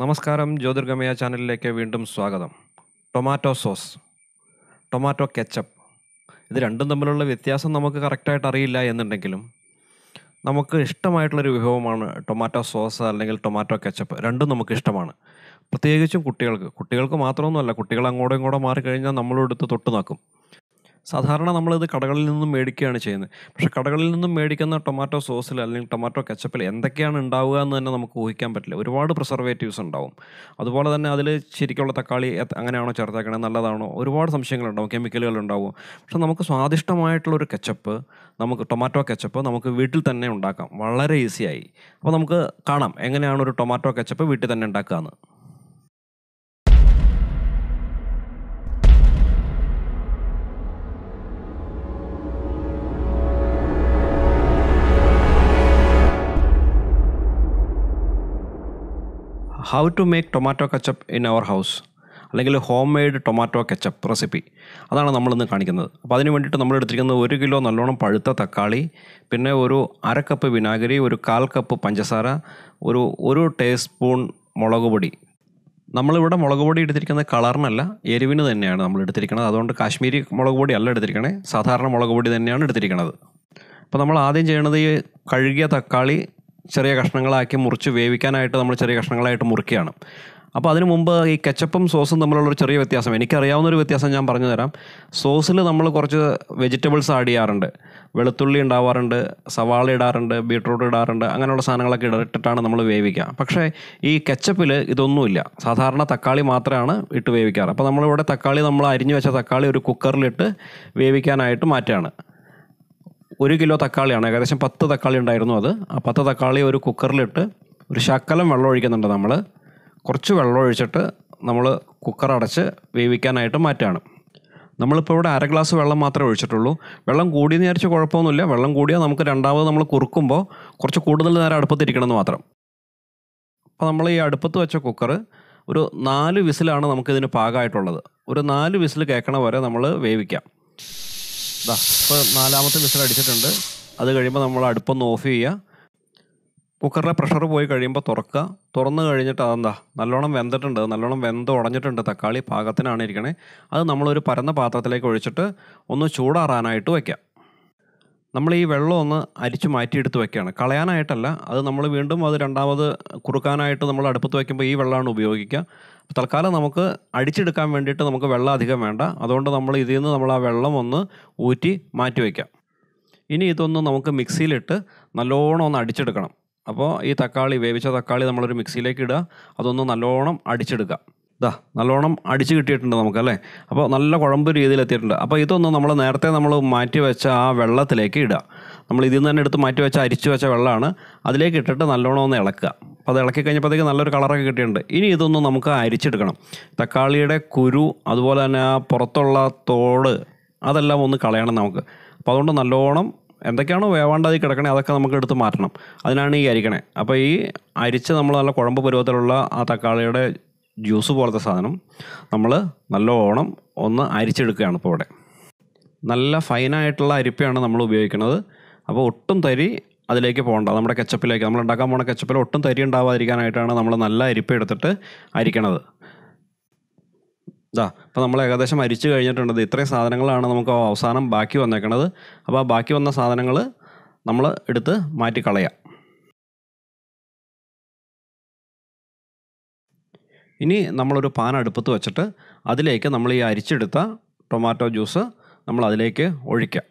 നമസ്കാരം ജ്യോതിർഗമയ ചാനലിലേക്ക് വീണ്ടും സ്വാഗതം ടൊമാറ്റോ സോസ് ടൊമാറ്റോ കെച്ചപ്പ് ഇത് രണ്ടും തമ്മിലുള്ള വ്യത്യാസം നമുക്ക് കറക്റ്റായിട്ട് അറിയില്ല എന്നുണ്ടെങ്കിലും നമുക്ക് ഇഷ്ടമായിട്ടുള്ളൊരു വിഭവമാണ് ടൊമാറ്റോ സോസ് അല്ലെങ്കിൽ ടൊമാറ്റോ കെച്ചപ്പ് രണ്ടും നമുക്ക് ഇഷ്ടമാണ് പ്രത്യേകിച്ചും കുട്ടികൾക്ക് കുട്ടികൾക്ക് മാത്രമൊന്നുമല്ല കുട്ടികൾ അങ്ങോട്ടും ഇങ്ങോട്ടും മാറിക്കഴിഞ്ഞാൽ നമ്മളെടുത്ത് തൊട്ട് നോക്കും സാധാരണ നമ്മളിത് കടകളിൽ നിന്നും മേടിക്കുകയാണ് ചെയ്യുന്നത് പക്ഷെ കടകളിൽ നിന്നും മേടിക്കുന്ന ടൊമാറ്റോ സോസിൽ അല്ലെങ്കിൽ ടൊമാറ്റോ കെച്ചപ്പിൽ എന്തൊക്കെയാണ് ഉണ്ടാവുക എന്ന് തന്നെ നമുക്ക് ഊഹിക്കാൻ പറ്റില്ല ഒരുപാട് പ്രിസർവേറ്റീവ്സ് ഉണ്ടാവും അതുപോലെ തന്നെ അതിൽ ശരിക്കുള്ള തക്കാളി അങ്ങനെയാണോ ചേർത്തേക്കണേ നല്ലതാണോ ഒരുപാട് സംശയങ്ങളുണ്ടാവും കെമിക്കലുകൾ ഉണ്ടാവും പക്ഷെ നമുക്ക് സ്വാദിഷ്ടമായിട്ടുള്ള ഒരു കെച്ചപ്പ് നമുക്ക് ടൊമാറ്റോ കെച്ചപ്പ് നമുക്ക് വീട്ടിൽ തന്നെ ഉണ്ടാക്കാം വളരെ ഈസിയായി അപ്പോൾ നമുക്ക് കാണാം എങ്ങനെയാണ് ഒരു ടൊമാറ്റോ കെച്ചപ്പ് വീട്ടിൽ തന്നെ ഉണ്ടാക്കുക എന്ന് how to make tomato ketchup in our house അല്ലെങ്കിൽ homemade tomato ketchup recipe അതാണ് നമ്മളിന്ന് കാണിക്കുന്നത് അപ്പോൾ അതിന് വേണ്ടിയിട്ട് നമ്മൾ എടുത്തിരിക്കുന്നത് ഒരു കിലോ നല്ലോണം പഴുത്ത തക്കാളി പിന്നെ ഒരു അര കപ്പ് വിനാഗിരി ഒരു കാൽ കപ്പ് പഞ്ചസാര ഒരു ഒരു ടേസ്പൂൺ മുളക് പൊടി നമ്മളിവിടെ മുളക് പൊടി എടുത്തിരിക്കുന്നത് കളറിനല്ല എരിവിന് തന്നെയാണ് നമ്മൾ എടുത്തിരിക്കുന്നത് അതുകൊണ്ട് കാശ്മീരി മുളക് പൊടി അല്ല എടുത്തിരിക്കണേ സാധാരണ മുളക് പൊടി തന്നെയാണ് എടുത്തിരിക്കുന്നത് അപ്പോൾ നമ്മൾ ആദ്യം ചെയ്യണത് ഈ കഴുകിയ തക്കാളി ചെറിയ കഷ്ണങ്ങളാക്കി മുറിച്ച് വേവിക്കാനായിട്ട് നമ്മൾ ചെറിയ കഷ്ണങ്ങളായിട്ട് മുറിക്കുകയാണ് അപ്പോൾ അതിന് മുമ്പ് ഈ കെച്ചപ്പും സോസും തമ്മിലുള്ളൊരു ചെറിയ വ്യത്യാസം എനിക്കറിയാവുന്നൊരു വ്യത്യാസം ഞാൻ പറഞ്ഞു തരാം സോസിൽ നമ്മൾ കുറച്ച് വെജിറ്റബിൾസ് ആഡ് ചെയ്യാറുണ്ട് വെളുത്തുള്ളി ഉണ്ടാവാറുണ്ട് സവാള ഇടാറുണ്ട് ബീട്രൂട്ട് ഇടാറുണ്ട് അങ്ങനെയുള്ള സാധനങ്ങളൊക്കെ ഇട്ടിട്ടാണ് നമ്മൾ വേവിക്കുക പക്ഷേ ഈ കെച്ചപ്പിൽ ഇതൊന്നുമില്ല സാധാരണ തക്കാളി മാത്രമാണ് ഇട്ട് വേവിക്കാറ് അപ്പോൾ നമ്മളിവിടെ തക്കാളി നമ്മൾ അരിഞ്ഞു വെച്ച തക്കാളി ഒരു കുക്കറിലിട്ട് വേവിക്കാനായിട്ട് മാറ്റുകയാണ് ഒരു കിലോ തക്കാളിയാണ് ഏകദേശം പത്ത് തക്കാളി ഉണ്ടായിരുന്നു അത് ആ പത്ത് തക്കാളി ഒരു കുക്കറിലിട്ട് ഒരു ശക്കലം വെള്ളം ഒഴിക്കുന്നുണ്ട് നമ്മൾ കുറച്ച് വെള്ളം ഒഴിച്ചിട്ട് നമ്മൾ കുക്കർ അടച്ച് വേവിക്കാനായിട്ട് മാറ്റുകയാണ് നമ്മളിപ്പോൾ ഇവിടെ അര ഗ്ലാസ് വെള്ളം മാത്രമേ ഒഴിച്ചിട്ടുള്ളൂ വെള്ളം കൂടിയെന്ന് വിചാരിച്ച് കുഴപ്പമൊന്നുമില്ല വെള്ളം കൂടിയാൽ നമുക്ക് രണ്ടാമത് നമ്മൾ കുറുക്കുമ്പോൾ കുറച്ച് കൂടുതൽ നേരം അടുപ്പത്തിരിക്കണമെന്ന് മാത്രം അപ്പോൾ നമ്മൾ ഈ അടുപ്പത്ത് വെച്ച കുക്കർ ഒരു നാല് വിസിലാണ് നമുക്കിതിന് പാകമായിട്ടുള്ളത് ഒരു നാല് വിസിൽ കേൾക്കണ വരെ നമ്മൾ വേവിക്കാം ഇതാ നാലാമത്തെ വിസിൽ അടിച്ചിട്ടുണ്ട് അത് കഴിയുമ്പോൾ നമ്മൾ അടുപ്പൊന്ന് ഓഫ് ചെയ്യുക കുക്കറിലെ പ്രഷർ പോയി കഴിയുമ്പോൾ തുറക്കുക തുറന്നു കഴിഞ്ഞിട്ട് അതെന്താ നല്ലോണം വെന്തിട്ടുണ്ട് നല്ലോണം വെന്ത് ഉടഞ്ഞിട്ടുണ്ട് തക്കാളി പാകത്തിനാണ് ഇരിക്കണേ അത് നമ്മളൊരു പരന്ന പാത്രത്തിലേക്ക് ഒഴിച്ചിട്ട് ഒന്ന് ചൂടാറാനായിട്ട് വയ്ക്കാം നമ്മൾ ഈ വെള്ളം ഒന്ന് അരിച്ചു മാറ്റിയെടുത്ത് വയ്ക്കുകയാണ് കളയാനായിട്ടല്ല അത് നമ്മൾ വീണ്ടും അത് രണ്ടാമത് കുറുക്കാനായിട്ട് നമ്മൾ അടുപ്പത്ത് വയ്ക്കുമ്പോൾ ഈ വെള്ളമാണ് ഉപയോഗിക്കുക തൽക്കാലം നമുക്ക് അടിച്ചെടുക്കാൻ വേണ്ടിയിട്ട് നമുക്ക് വെള്ളം അധികം വേണ്ട അതുകൊണ്ട് നമ്മൾ ഇതിൽ നിന്ന് നമ്മൾ ആ വെള്ളം ഒന്ന് ഊറ്റി മാറ്റി വയ്ക്കാം ഇനി ഇതൊന്ന് നമുക്ക് മിക്സിയിലിട്ട് നല്ലോണം ഒന്ന് അടിച്ചെടുക്കണം അപ്പോൾ ഈ തക്കാളി വേവിച്ച തക്കാളി നമ്മളൊരു മിക്സിയിലേക്ക് ഇടുക അതൊന്ന് നല്ലോണം അടിച്ചെടുക്കുക ഇതാ നല്ലോണം അടിച്ചു കിട്ടിയിട്ടുണ്ട് നമുക്കല്ലേ അപ്പോൾ നല്ല കുഴമ്പ് രീതിയിൽ എത്തിയിട്ടുണ്ട് അപ്പോൾ ഇതൊന്ന് നമ്മൾ നേരത്തെ നമ്മൾ മാറ്റി വെച്ച ആ വെള്ളത്തിലേക്ക് ഇടുക നമ്മൾ ഇതിൽ നിന്ന് തന്നെ എടുത്ത് മാറ്റി വെച്ച അരിച്ചു വെച്ച വെള്ളമാണ് അതിലേക്ക് ഇട്ടിട്ട് നല്ലോണം ഒന്ന് ഇളക്കുക അപ്പോൾ അത് ഇളക്കി കഴിഞ്ഞപ്പോഴത്തേക്ക് നല്ലൊരു കളറൊക്കെ കിട്ടിയിട്ടുണ്ട് ഇനി ഇതൊന്ന് നമുക്ക് അരിച്ചെടുക്കണം തക്കാളിയുടെ കുരു അതുപോലെ തന്നെ ആ പുറത്തുള്ള തോട് അതെല്ലാം ഒന്ന് കളയണം നമുക്ക് അപ്പോൾ അതുകൊണ്ട് നല്ലോണം എന്തൊക്കെയാണോ വേവാണ്ടാതി കിടക്കണേ അതൊക്കെ നമുക്ക് എടുത്ത് മാറ്റണം അതിനാണ് ഈ അരിക്കണേ അപ്പോൾ ഈ അരിച്ച് നമ്മൾ നല്ല കുഴമ്പ് പരുവത്തിലുള്ള ആ തക്കാളിയുടെ ജ്യൂസ് പോലത്തെ സാധനം നമ്മൾ നല്ല ഓണം ഒന്ന് അരിച്ചെടുക്കുകയാണ് ഇപ്പോൾ ഇവിടെ നല്ല ഫൈനായിട്ടുള്ള അരിപ്പയാണ് നമ്മൾ ഉപയോഗിക്കുന്നത് അപ്പോൾ ഒട്ടും തരി അതിലേക്ക് പോകണ്ട നമ്മുടെ കെച്ചപ്പിലേക്ക് നമ്മൾ ഉണ്ടാക്കാൻ പോണ കെച്ചപ്പിൽ ഒട്ടും തരി ഉണ്ടാവാതിരിക്കാനായിട്ടാണ് നമ്മൾ നല്ല അരിപ്പ എടുത്തിട്ട് അരിക്കണത് ഇതാ അപ്പോൾ നമ്മൾ ഏകദേശം അരിച്ചു കഴിഞ്ഞിട്ടുണ്ട് ഇത്രയും സാധനങ്ങളാണ് നമുക്ക് അവസാനം ബാക്കി വന്നേക്കണത് അപ്പോൾ ആ ബാക്കി വന്ന സാധനങ്ങൾ നമ്മൾ എടുത്ത് മാറ്റി ഇനി നമ്മളൊരു പാൻ അടുപ്പത്ത് വെച്ചിട്ട് അതിലേക്ക് നമ്മൾ ഈ അരിച്ചെടുത്ത ടൊമാറ്റോ ജ്യൂസ് നമ്മൾ അതിലേക്ക് ഒഴിക്കാം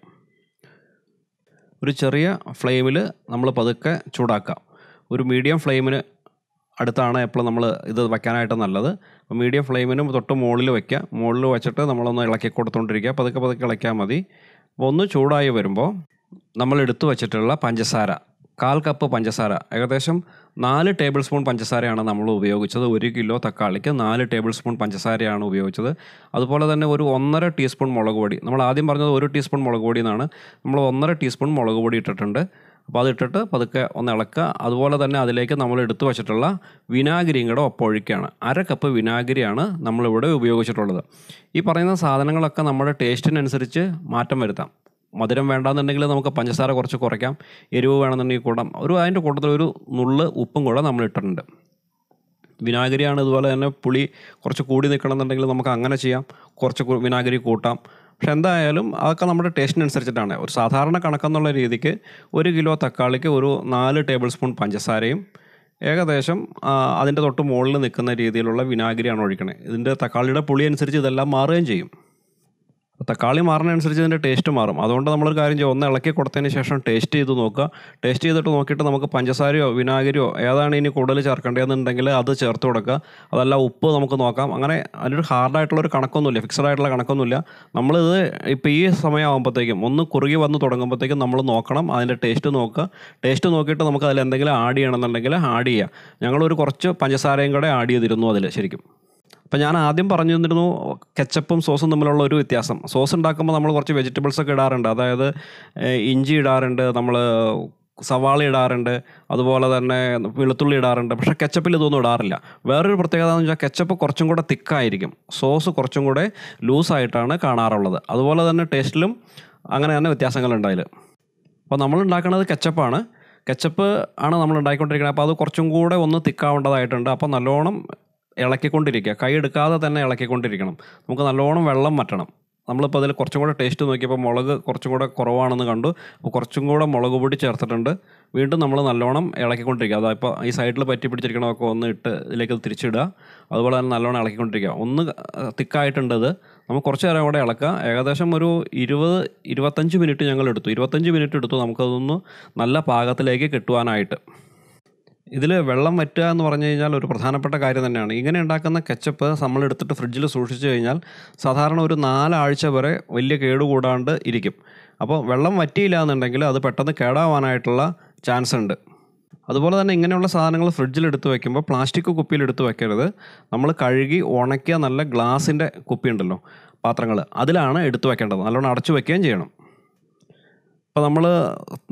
ഒരു ചെറിയ ഫ്ലെയിമിൽ നമ്മൾ പതുക്കെ ചൂടാക്കാം ഒരു മീഡിയം ഫ്ലെയിമിന് അടുത്താണ് എപ്പോഴും നമ്മൾ ഇത് വെക്കാനായിട്ട് നല്ലത് അപ്പോൾ മീഡിയം ഫ്ലെയിമിന് തൊട്ട് മുകളിൽ വയ്ക്കുക മുകളിൽ വെച്ചിട്ട് നമ്മളൊന്ന് ഇളക്കി കൊടുത്തുകൊണ്ടിരിക്കുക പതുക്കെ പതുക്കെ ഇളക്കിയാൽ മതി അപ്പോൾ ഒന്ന് ചൂടായി വരുമ്പോൾ നമ്മൾ എടുത്തു വച്ചിട്ടുള്ള പഞ്ചസാര കാൽ കപ്പ് പഞ്ചസാര ഏകദേശം നാല് ടേബിൾ സ്പൂൺ പഞ്ചസാരയാണ് നമ്മൾ ഉപയോഗിച്ചത് ഒരു കിലോ തക്കാളിക്ക് നാല് ടേബിൾ സ്പൂൺ പഞ്ചസാരയാണ് ഉപയോഗിച്ചത് അതുപോലെ തന്നെ ഒരു ഒന്നര ടീസ്പൂൺ മുളക് പൊടി നമ്മൾ ആദ്യം പറഞ്ഞത് ഒരു ടീസ്പൂൺ മുളക് പൊടി എന്നാണ് നമ്മൾ ഒന്നര ടീസ്പൂൺ മുളക് പൊടി ഇട്ടിട്ടുണ്ട് അപ്പോൾ അതിട്ടിട്ട് പതുക്കെ ഒന്ന് ഇളക്കുക അതുപോലെ തന്നെ അതിലേക്ക് നമ്മൾ എടുത്തു വച്ചിട്ടുള്ള വിനാഗിരിയും കൂടെ ഒപ്പം ഒഴിക്കുകയാണ് അര കപ്പ് വിനാഗിരിയാണ് നമ്മളിവിടെ ഉപയോഗിച്ചിട്ടുള്ളത് ഈ പറയുന്ന സാധനങ്ങളൊക്കെ നമ്മുടെ ടേസ്റ്റിനനുസരിച്ച് മാറ്റം വരുത്താം മധുരം വേണ്ടാന്നുണ്ടെങ്കിൽ നമുക്ക് പഞ്ചസാര കുറച്ച് കുറയ്ക്കാം എരിവ് വേണമെന്നുണ്ടെങ്കിൽ കൂടാം ഒരു അതിൻ്റെ കൂട്ടത്തിൽ ഒരു നുള്ള് ഉപ്പും കൂടെ നമ്മൾ ഇട്ടിട്ടുണ്ട് വിനാഗിരിയാണ് ഇതുപോലെ തന്നെ പുളി കുറച്ച് കൂടി നിൽക്കണമെന്നുണ്ടെങ്കിൽ നമുക്ക് അങ്ങനെ ചെയ്യാം കുറച്ച് വിനാഗിരി കൂട്ടാം പക്ഷെ എന്തായാലും അതൊക്കെ നമ്മുടെ ടേസ്റ്റിനനുസരിച്ചിട്ടാണ് ഒരു സാധാരണ കണക്കെന്നുള്ള രീതിക്ക് ഒരു കിലോ തക്കാളിക്ക് ഒരു നാല് ടേബിൾ സ്പൂൺ പഞ്ചസാരയും ഏകദേശം അതിൻ്റെ തൊട്ട് മുകളിൽ നിൽക്കുന്ന രീതിയിലുള്ള വിനാഗിരിയാണ് ഒഴിക്കണേ ഇതിൻ്റെ തക്കാളിയുടെ പുളി അനുസരിച്ച് ഇതെല്ലാം മാറുകയും ചെയ്യും തക്കാളി മാറുന്നതനുസരിച്ച് ഇതിൻ്റെ ടേസ്റ്റ് മാറും അതുകൊണ്ട് നമ്മളൊരു കാര്യം ചെയ്യുക ഒന്ന് ഇളക്കി കൊടുത്തതിന് ശേഷം ടേസ്റ്റ് ചെയ്ത് നോക്കുക ടേസ്റ്റ് ചെയ്തിട്ട് നോക്കിയിട്ട് നമുക്ക് പഞ്ചസാരയോ വിനാഗിരിയോ ഏതാണ് ഇനി കൂടുതൽ ചേർക്കേണ്ടതെന്നുണ്ടെങ്കിൽ അത് ചേർത്ത് കൊടുക്കുക അതല്ല ഉപ്പ് നമുക്ക് നോക്കാം അങ്ങനെ അതിനൊരു ഹാർഡായിട്ടുള്ളൊരു കണക്കൊന്നുമില്ല ഫിക്സഡ് ആയിട്ടുള്ള കണക്കൊന്നുമില്ല നമ്മളിത് ഇപ്പോൾ ഈ സമയമാകുമ്പോഴത്തേക്കും ഒന്ന് കുറുകി വന്ന് തുടങ്ങുമ്പോഴത്തേക്കും നമ്മൾ നോക്കണം അതിൻ്റെ ടേസ്റ്റ് നോക്കുക ടേസ്റ്റ് നോക്കിയിട്ട് നമുക്ക് അതിൽ എന്തെങ്കിലും ആഡ് ചെയ്യണമെന്നുണ്ടെങ്കിൽ ആഡ് ചെയ്യുക ഞങ്ങളൊരു കുറച്ച് പഞ്ചസാരയും കൂടെ ആഡ് ചെയ്തിരുന്നു അതിൽ ശരിക്കും ഇപ്പം ഞാൻ ആദ്യം പറഞ്ഞു തന്നിരുന്നു കെച്ചപ്പും സോസും തമ്മിലുള്ള ഒരു വ്യത്യാസം സോസ് ഉണ്ടാക്കുമ്പോൾ നമ്മൾ കുറച്ച് വെജിറ്റബിൾസ് ഒക്കെ ഇടാറുണ്ട് അതായത് ഇഞ്ചി ഇടാറുണ്ട് നമ്മൾ സവാള ഇടാറുണ്ട് അതുപോലെ തന്നെ വെളുത്തുള്ളി ഇടാറുണ്ട് പക്ഷേ കെച്ചപ്പിൽ ഇതൊന്നും ഇടാറില്ല വേറൊരു പ്രത്യേകത എന്ന് വെച്ചാൽ കെച്ചപ്പ് കുറച്ചും കൂടെ തിക്കായിരിക്കും സോസ് കുറച്ചും കൂടെ ലൂസായിട്ടാണ് കാണാറുള്ളത് അതുപോലെ തന്നെ ടേസ്റ്റിലും അങ്ങനെ തന്നെ വ്യത്യാസങ്ങളുണ്ട് അപ്പോൾ നമ്മൾ ഉണ്ടാക്കുന്നത് കെച്ചപ്പാണ് കെച്ചപ്പ് ആണ് നമ്മൾ ഉണ്ടാക്കിക്കൊണ്ടിരിക്കുന്നത് അപ്പോൾ അത് കുറച്ചും കൂടെ ഒന്ന് തിക്കാവേണ്ടതായിട്ടുണ്ട് അപ്പോൾ നല്ലോണം ഇളക്കിക്കൊണ്ടിരിക്കുക കൈ എടുക്കാതെ തന്നെ ഇളക്കിക്കൊണ്ടിരിക്കണം നമുക്ക് നല്ലോണം വെള്ളം വറ്റണം നമ്മളിപ്പോൾ അതിൽ കുറച്ചും കൂടെ ടേസ്റ്റ് നോക്കിയപ്പോൾ മുളക് കുറച്ചും കൂടെ കുറവാണെന്ന് കണ്ടു അപ്പോൾ കുറച്ചും കൂടെ മുളക് പൊടി ചേർത്തിട്ടുണ്ട് വീണ്ടും നമ്മൾ നല്ലോണം ഇളക്കിക്കൊണ്ടിരിക്കുക അതായത് ഇപ്പോൾ ഈ സൈഡിൽ പറ്റി പിടിച്ചിരിക്കണമൊക്കെ ഒന്ന് ഇട്ട് ഇതിലേക്ക് തിരിച്ചിടുക അതുപോലെ തന്നെ നല്ലോണം ഇളക്കിക്കൊണ്ടിരിക്കുക ഒന്ന് തിക്കായിട്ടുണ്ടത് നമുക്ക് കുറച്ച് നേരം കൂടെ ഇളക്കുക ഏകദേശം ഒരു ഇരുപത് ഇരുപത്തഞ്ച് മിനിറ്റ് ഞങ്ങൾ എടുത്തു ഇരുപത്തഞ്ച് മിനിറ്റ് എടുത്തു നമുക്കതൊന്ന് നല്ല പാകത്തിലേക്ക് കിട്ടുവാനായിട്ട് ഇതിൽ വെള്ളം വറ്റുക എന്ന് പറഞ്ഞു കഴിഞ്ഞാൽ ഒരു പ്രധാനപ്പെട്ട കാര്യം തന്നെയാണ് ഇങ്ങനെ ഉണ്ടാക്കുന്ന കെച്ചപ്പ് നമ്മൾ എടുത്തിട്ട് ഫ്രിഡ്ജിൽ സൂക്ഷിച്ചു കഴിഞ്ഞാൽ സാധാരണ ഒരു നാലാഴ്ച വരെ വലിയ കേട് കൂടാണ്ട് ഇരിക്കും അപ്പോൾ വെള്ളം വറ്റിയില്ല എന്നുണ്ടെങ്കിൽ അത് പെട്ടെന്ന് കേടാവാനായിട്ടുള്ള ചാൻസ് ഉണ്ട് അതുപോലെ തന്നെ ഇങ്ങനെയുള്ള സാധനങ്ങൾ ഫ്രിഡ്ജിൽ എടുത്ത് വെക്കുമ്പോൾ പ്ലാസ്റ്റിക് കുപ്പിയിൽ എടുത്ത് വെക്കരുത് നമ്മൾ കഴുകി ഉണക്കിയ നല്ല ഗ്ലാസിൻ്റെ കുപ്പി ഉണ്ടല്ലോ പാത്രങ്ങൾ അതിലാണ് എടുത്തു വെക്കേണ്ടത് നല്ലോണം അടച്ചു വയ്ക്കുകയും ചെയ്യണം ഇപ്പോൾ നമ്മൾ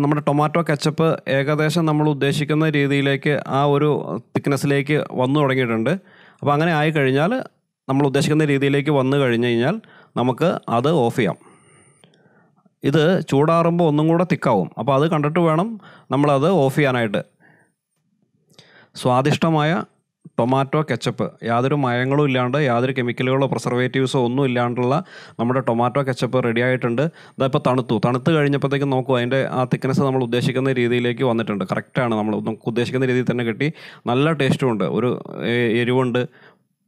നമ്മുടെ ടൊമാറ്റോ കെച്ചപ്പ് ഏകദേശം നമ്മൾ ഉദ്ദേശിക്കുന്ന രീതിയിലേക്ക് ആ ഒരു തിക്നെസ്സിലേക്ക് വന്നു തുടങ്ങിയിട്ടുണ്ട് അപ്പോൾ അങ്ങനെ ആയി കഴിഞ്ഞാൽ നമ്മൾ ഉദ്ദേശിക്കുന്ന രീതിയിലേക്ക് വന്നു കഴിഞ്ഞ് കഴിഞ്ഞാൽ നമുക്ക് അത് ഓഫ് ചെയ്യാം ഇത് ചൂടാറുമ്പോൾ ഒന്നും കൂടെ തിക്കാവും അപ്പോൾ അത് കണ്ടിട്ട് വേണം നമ്മളത് ഓഫ് ചെയ്യാനായിട്ട് സ്വാദിഷ്ടമായ ടൊമാറ്റോ കെച്ചപ്പ് യാതൊരു മയങ്ങളും ഇല്ലാണ്ട് യാതൊരു കെമിക്കലുകളോ പ്രിസർവേറ്റീവ്സോ ഒന്നും ഇല്ലാണ്ടുള്ള നമ്മുടെ ടൊമാറ്റോ കെച്ചപ്പ് റെഡി ആയിട്ടുണ്ട് അതിപ്പോൾ തണുത്തു തണുത്ത് കഴിഞ്ഞപ്പോഴത്തേക്കും നോക്കൂ അതിൻ്റെ ആ തിക്നെസ് നമ്മൾ ഉദ്ദേശിക്കുന്ന രീതിയിലേക്ക് വന്നിട്ടുണ്ട് കറക്റ്റാണ് നമ്മൾ നമുക്ക് ഉദ്ദേശിക്കുന്ന രീതിയിൽ തന്നെ കിട്ടി നല്ല ടേസ്റ്റും ഉണ്ട് ഒരു എരിവുണ്ട്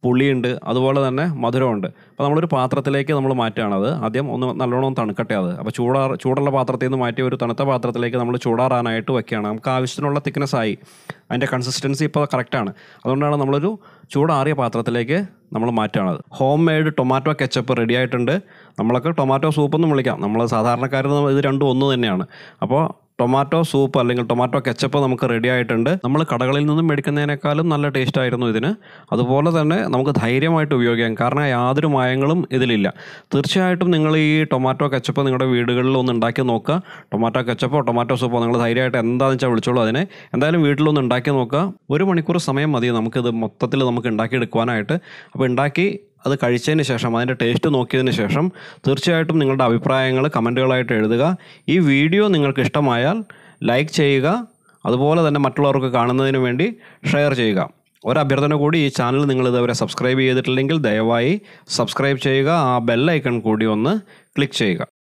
പുളിയുണ്ട് അതുപോലെ തന്നെ മധുരമുണ്ട് അപ്പോൾ നമ്മളൊരു പാത്രത്തിലേക്ക് നമ്മൾ മാറ്റുകയാണത് ആദ്യം ഒന്ന് നല്ലോണം തണുക്കട്ടെ അത് അപ്പോൾ ചൂടാറ ചൂടുള്ള പാത്രത്തിൽ നിന്ന് മാറ്റി ഒരു തണുത്ത പാത്രത്തിലേക്ക് നമ്മൾ ചൂടാറാനായിട്ട് വയ്ക്കുകയാണ് നമുക്ക് ആവശ്യത്തിനുള്ള തിക്നെസ് ആയി അതിൻ്റെ കൺസിസ്റ്റൻസി ഇപ്പോൾ കറക്റ്റാണ് അതുകൊണ്ടാണ് നമ്മളൊരു ചൂടാറിയ പാത്രത്തിലേക്ക് നമ്മൾ മാറ്റുകയാണത് homemade tomato ketchup ready ആയിട്ടുണ്ട് നമ്മളൊക്കെ ടൊമാറ്റോ സൂപ്പ് എന്നും വിളിക്കാം നമ്മൾ സാധാരണക്കാരെന്ന് ഇത് രണ്ടും ഒന്ന് തന്നെയാണ് അപ്പോൾ ടൊമാറ്റോ സൂപ്പ് അല്ലെങ്കിൽ ടൊമാറ്റോ കെച്ചപ്പ് നമുക്ക് റെഡി ആയിട്ടുണ്ട് നമ്മൾ കടകളിൽ നിന്നും മേടിക്കുന്നതിനേക്കാളും നല്ല ടേസ്റ്റ് ആയിരുന്നു ഇതിന് അതുപോലെ തന്നെ നമുക്ക് ധൈര്യമായിട്ട് ഉപയോഗിക്കാം കാരണം യാതൊരു മായങ്ങളും ഇതിലില്ല തീർച്ചയായിട്ടും നിങ്ങൾ ഈ ടൊമാറ്റോ കെച്ചപ്പ് നിങ്ങളുടെ വീടുകളിൽ ഒന്ന് ഉണ്ടാക്കി നോക്കുക ടൊമാറ്റോ കെച്ചപ്പോ ടൊമാറ്റോ സൂപ്പോ നിങ്ങൾ ധൈര്യമായിട്ട് എന്താണെന്ന് വെച്ചാൽ വിളിച്ചോളൂ അതിനെ എന്തായാലും വീട്ടിലൊന്ന് ഉണ്ടാക്കി നോക്കുക ഒരു മണിക്കൂർ സമയം മതി നമുക്കിത് മൊത്തത്തിൽ നമുക്ക് ഉണ്ടാക്കിയെടുക്കുവാനായിട്ട് അപ്പോൾ ഉണ്ടാക്കി അത് കഴിച്ചതിന് ശേഷം അതിൻ്റെ ടേസ്റ്റ് നോക്കിയതിന് ശേഷം തീർച്ചയായിട്ടും നിങ്ങളുടെ അഭിപ്രായങ്ങൾ കമൻറ്റുകളായിട്ട് എഴുതുക ഈ വീഡിയോ നിങ്ങൾക്ക് ഇഷ്ടമായാൽ ലൈക്ക് ചെയ്യുക അതുപോലെ തന്നെ മറ്റുള്ളവർക്ക് കാണുന്നതിന് വേണ്ടി ഷെയർ ചെയ്യുക ഒരു അഭ്യർത്ഥന കൂടി ഈ ചാനൽ നിങ്ങൾ ഇതുവരെ സബ്സ്ക്രൈബ് ചെയ്തിട്ടില്ലെങ്കിൽ ദയവായി സബ്സ്ക്രൈബ് ചെയ്യുക ആ ബെല്ലൈക്കൺ കൂടി ഒന്ന് ക്ലിക്ക് ചെയ്യുക